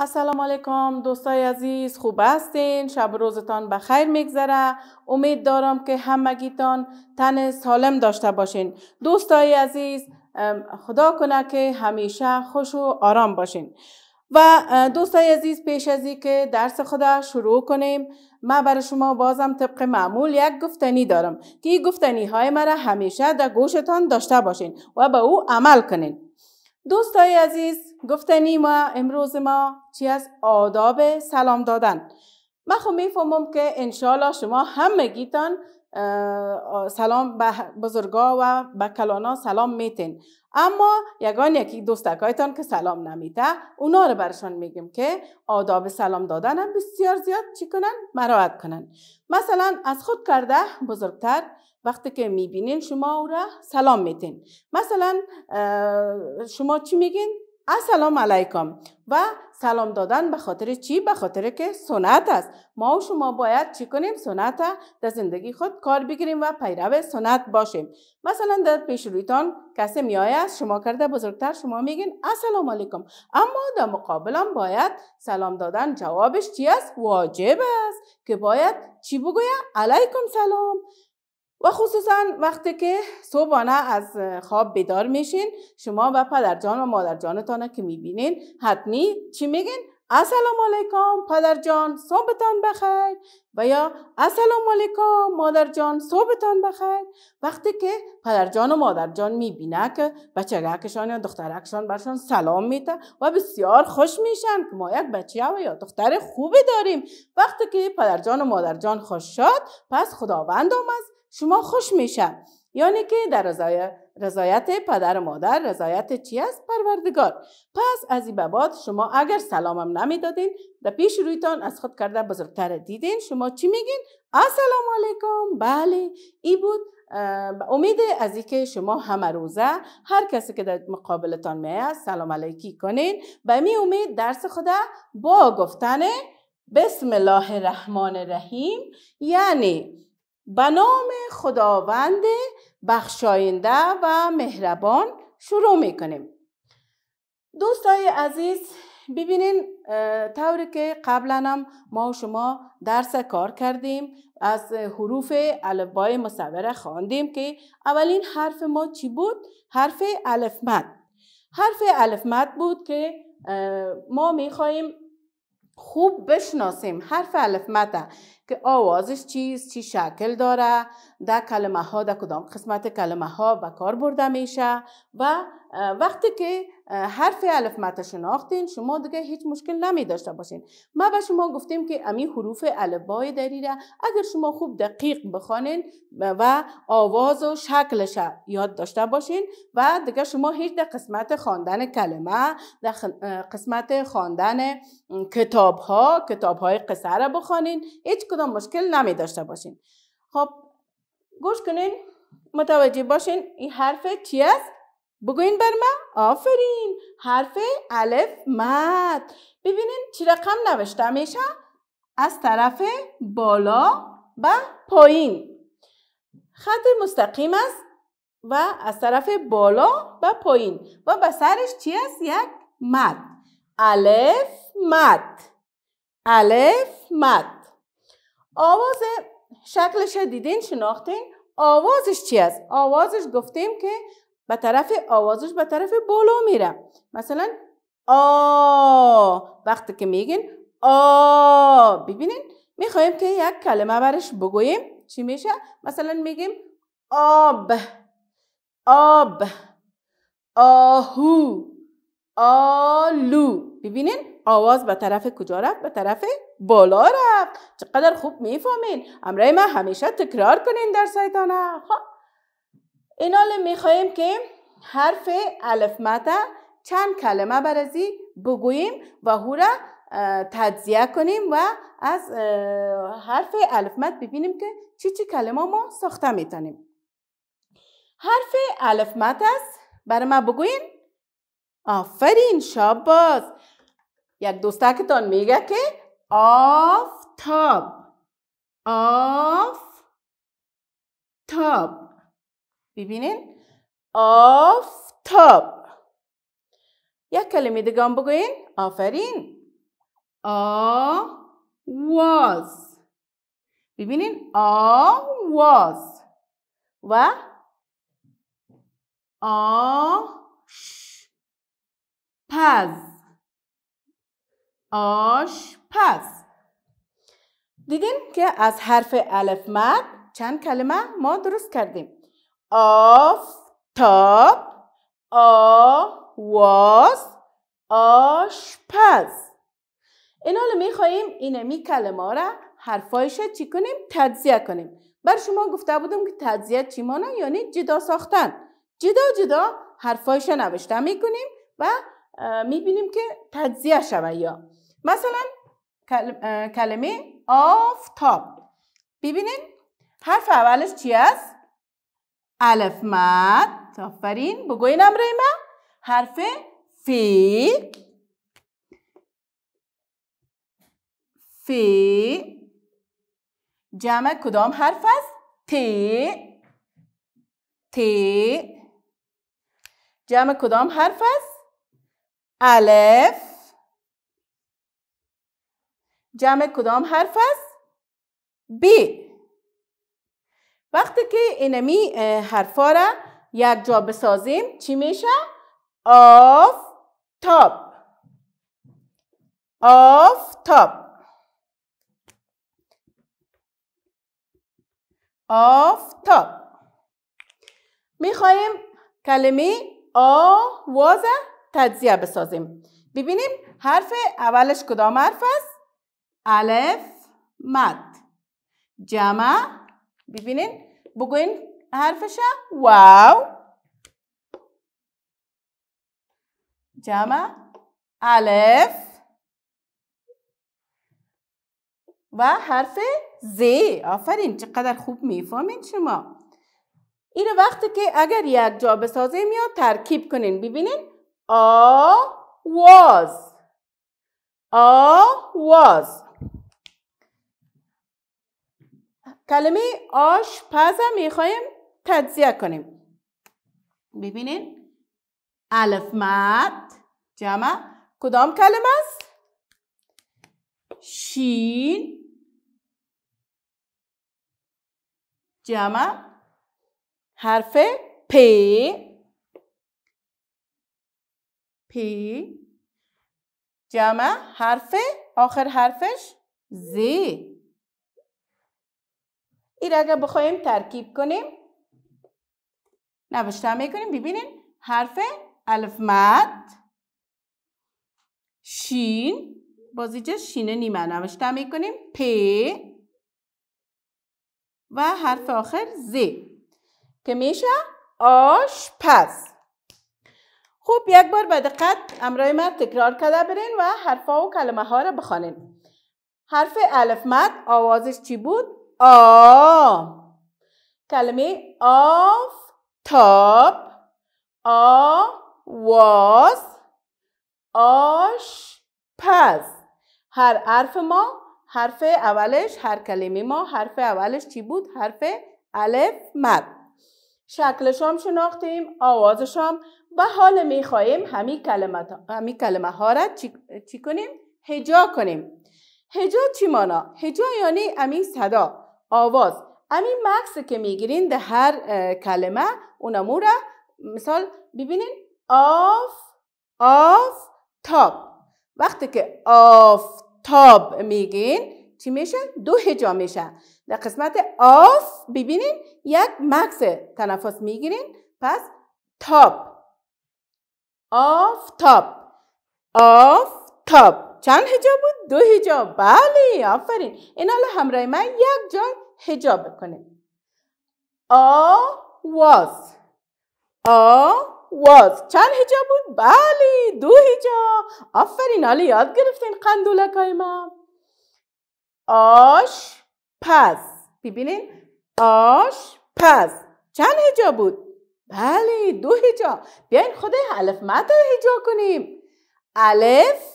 السلام علیکم دوستای عزیز خوب هستین شب روزتان به خیر میگذره امید دارم که همگیتان تن سالم داشته باشین دوستای عزیز خدا کنه که همیشه خوش و آرام باشین و دوستای عزیز پیش از که درس خدا شروع کنیم ما برای شما بازم طبق معمول یک گفتنی دارم که گفتنی های مرا همیشه در گوشتان داشته باشین و به او عمل کنین دوستای عزیز گفتنی ما امروز ما چی از آداب سلام دادن من خب میفهمم که انشالله شما گیتان، سلام به بزرگا و به کلانا سلام میتین اما یگان یکی دوستکایتان که سلام نمیته اونا رو برشان میگیم که آداب سلام دادن هم بسیار زیاد چی کنن؟ مراعت کنن مثلا از خود کرده بزرگتر وقتی که میبینین شما او را سلام میتین مثلا شما چی میگین؟ السلام علیکم و سلام دادن به خاطر چی؟ به خاطر که سنت است ما و شما باید چی کنیم؟ سنت در زندگی خود کار بگیریم و پیرو سنت باشیم مثلا در پیش رویتان کسی می شما کرده بزرگتر شما میگین السلام علیکم اما در مقابلم باید سلام دادن جوابش چی است؟ واجب است که باید چی بگویم؟ علیکم سلام و خصوصا وقتی که صبحانه از خواب بیدار میشین شما و پدرجان و مادرجانتان که میبینین حتمی چی میگین السلام علیکم پدر جان صبحتان بخیر و یا السلام علیکم مادر جان صبحتان بخیر وقتی که پدر جان و مادر جان میبینه که بچگکشان یا دخترکشان برشان سلام میته و بسیار خوش میشن که ما یک بچه و یا دختر خوبی داریم وقتی که پدر جان و مادر جان خوش شد پس خداوند آمد شما خوش میشه یعنی که در رضایت پدر مادر رضایت چی است پروردگار پس از این شما اگر سلامم نمیدادین در پیش رویتان از خود کرده بزرگتر دیدین شما چی میگین السلام علیکم بله ای بود امید از که شما همه روزه هر کسی که در مقابلتان میه سلام علیکی کنین به می امید درس خدا با گفتن بسم الله الرحمن الرحیم یعنی به نام خداوند بخشاینده و مهربان شروع میکنیم دوستای عزیز ببینین طوری که قبلا ما و شما درس کار کردیم از حروف الفبای مصوره خواندیم که اولین حرف ما چی بود حرف الفمد حرف الفمد بود که ما میخواهیم خوب بشناسیم حرف مته که آوازش چیز چی شکل داره در کلمه ها در کدام قسمت کلمه ها به کار برده میشه و وقتی که حرف الف مت شناختین شما دیگه هیچ مشکل نمی داشته باشین ما به شما گفتیم که امی حروف دری دریره اگر شما خوب دقیق بخوانین و آواز و شکلش یاد داشته باشین و دیگه شما هیچ در قسمت خواندن کلمه در قسمت خواندن کتاب ها کتاب های قصه را بخوانین هیچ کدام مشکل نمی داشته باشین خب گوش کنین متوجه باشین این حرف چی است بگوین بر من آفرین حرف الف مد ببینین چی رقم نوشته میشه از طرف بالا و پایین خط مستقیم است و از طرف بالا و پایین و به سرش چی است یک مد الف مد الف مد آواز شکلش دیدین شناختین آوازش چی است آوازش گفتیم که به طرف آوازش به طرف بالا میره مثلا آ وقتی که میگین آ ببینین میخوایم که یک کلمه برش بگوییم چی میشه مثلا میگیم آب آب آهو آلو ببینین آواز به طرف کجا رفت به طرف بالا رفت چقدر خوب میفهمین امرای ما همیشه تکرار کنین در سایتانه خب اینال میخواییم که حرف الف متا چند کلمه برازی بگوییم و هورا را تجزیه کنیم و از حرف مت ببینیم که چی چی کلمه ما ساخته میتونیم حرف مت است بر ما بگوییم. آفرین شاباز یک دوستکتان میگه که آفتاب آف تاب ببینین آفتاب یک کلمه دیگه هم بگوین آفرین آواز ببینین آواز و آ پز آش دیدین که از حرف الف مد چند کلمه ما درست کردیم آ آواز آشپز این حالا میخواییم این می کلمه را حرفایش چی کنیم؟ تجزیه کنیم بر شما گفته بودم که تجزیه چی مانه؟ یعنی جدا ساختن جدا جدا حرفایش نوشته میکنیم و میبینیم که تجزیه شوه یا مثلا کلمه آفتاب ببینید حرف اولش چی است؟ الف مد آفرین بگوین امره من حرف فی فی جمع کدام حرف است ت تی جمع کدام حرف است الف جمع کدام حرف است بی وقتی که اینمی حرفا را یک جا بسازیم چی میشه؟ آف تاب آف تاب آف تاب میخواییم کلمه آواز تجزیه بسازیم ببینیم حرف اولش کدام حرف است؟ الف مد جمع ببینین بگوین حرفش واو جمع الف و حرف ز آفرین چقدر خوب میفهمین شما این وقتی که اگر یک جا بسازیم میاد ترکیب کنین ببینین آ واز آ واز کلمه آشپز می خواهیم تجزیه کنیم ببینین الف جمع کدام کلمه است شین جمع حرف پ پ جمع حرف آخر حرفش زی این اگر بخوایم ترکیب کنیم نوشته کنیم. ببینین حرف الف مد شین بازیجه شینه نیمه نوشته کنیم. پ و حرف آخر ز که میشه آش پس خوب یک بار به دقت امرای ما تکرار کرده برین و حرفا و کلمه ها را بخوانین حرف الف مد آوازش چی بود آ کلمه آف تاب آ واز آش پز هر حرف ما حرف اولش هر کلمه ما حرف اولش چی بود؟ حرف الف مد شکلش هم شناختیم آوازش هم به حال می همی کلمه, همی کلمه ها را چی, کنیم؟ هجا کنیم هجا چی مانا؟ هجا یعنی امی صدا آواز همین مکس که میگیرین ده هر کلمه اونمو را مثال ببینین آف آف تاب وقتی که آف تاب میگین چی میشه؟ دو هجا میشه در قسمت آف ببینین یک مکس تنفس میگیرین پس تاب آف تاب آف تاب چند هجاب بود؟ دو هجاب بله آفرین این حالا همراه من یک جای هجاب بکنه آ واز آ واز چند هجاب بود؟ بله دو هجاب آفرین حالا یاد گرفتین قندولک های من آش پس ببینین آش پس چند هجاب بود؟ بله دو هجاب بیاین خود الف مد هجاب کنیم الف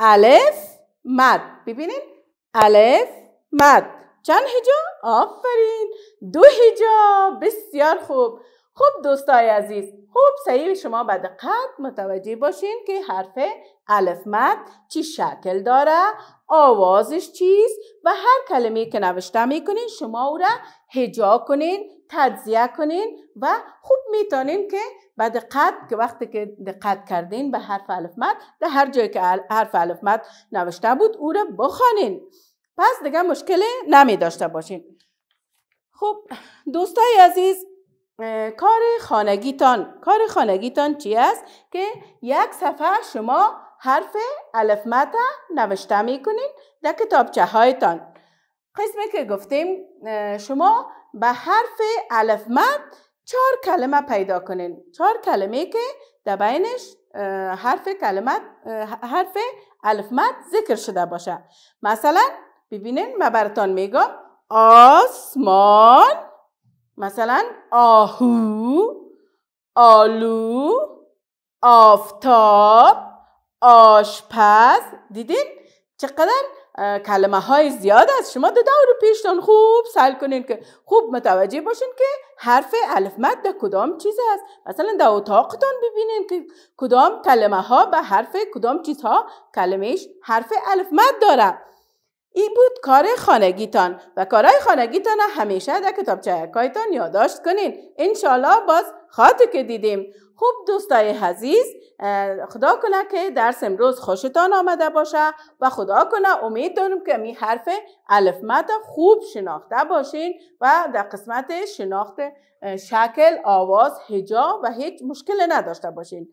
الف مد ببینید الف مد چند هجا؟ آفرین دو هجا بسیار خوب خوب دوستای عزیز خوب صحیح شما به دقت متوجه باشین که حرف الف مد چی شکل داره آوازش چیست و هر کلمه که نوشته میکنین شما او را هجا کنین تجزیه کنین و خوب میتونین که بعد دقت که وقتی که دقت کردین به حرف مد در هر جایی که حرف مد نوشته بود او رو بخوانین پس دیگه مشکل نمی داشته باشین خب دوستای عزیز کار خانگیتان کار خانگیتان چی است که یک صفحه شما حرف الف نوشته میکنین در کتابچه هایتان قسمی که گفتیم شما به حرف الف مد چهار کلمه پیدا کنین چهار کلمه که در بینش حرف کلمت حرف الف ذکر شده باشه مثلا ببینین ما براتان میگم آسمان مثلا آهو آلو آفتاب آشپز دیدین چقدر کلمه های زیاد است شما دو دور پیشتان خوب سل کنین که خوب متوجه باشین که حرف الف مد به کدام چیز است مثلا در اتاقتان ببینین که کدام کلمه ها به حرف کدام چیزها کلمهش حرف الف مد داره این کار خانگیتان و کارهای خانگیتان همیشه در کتابچه کایتان یادداشت کنین انشالله باز خاطر که دیدیم خوب دوستای عزیز خدا کنه که درس امروز خوشتان آمده باشه و خدا کنه امید دارم که می حرف الفمت خوب شناخته باشین و در قسمت شناخت شکل آواز هجا و هیچ مشکل نداشته باشین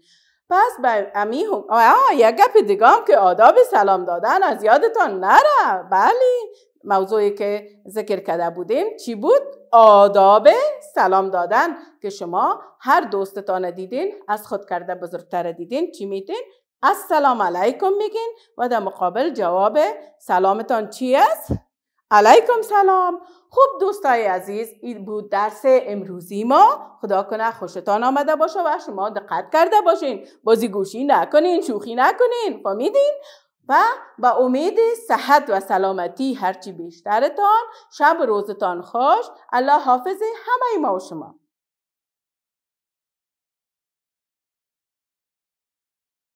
پس بر هم آه یک گپ دیگه که آداب سلام دادن از یادتان نره بله موضوعی که ذکر کرده بودیم چی بود؟ آداب سلام دادن که شما هر دوستتان دیدین از خود کرده بزرگتر دیدین چی میتین؟ السلام علیکم میگین و در مقابل جواب سلامتان چی است؟ علیکم سلام خوب دوستای عزیز این بود درس امروزی ما خدا کنه خوشتان آمده باشه و شما دقت کرده باشین بازی گوشی نکنین شوخی نکنین فهمیدین و با امید صحت و سلامتی هرچی بیشترتان شب روزتان خوش الله حافظ همه ما و شما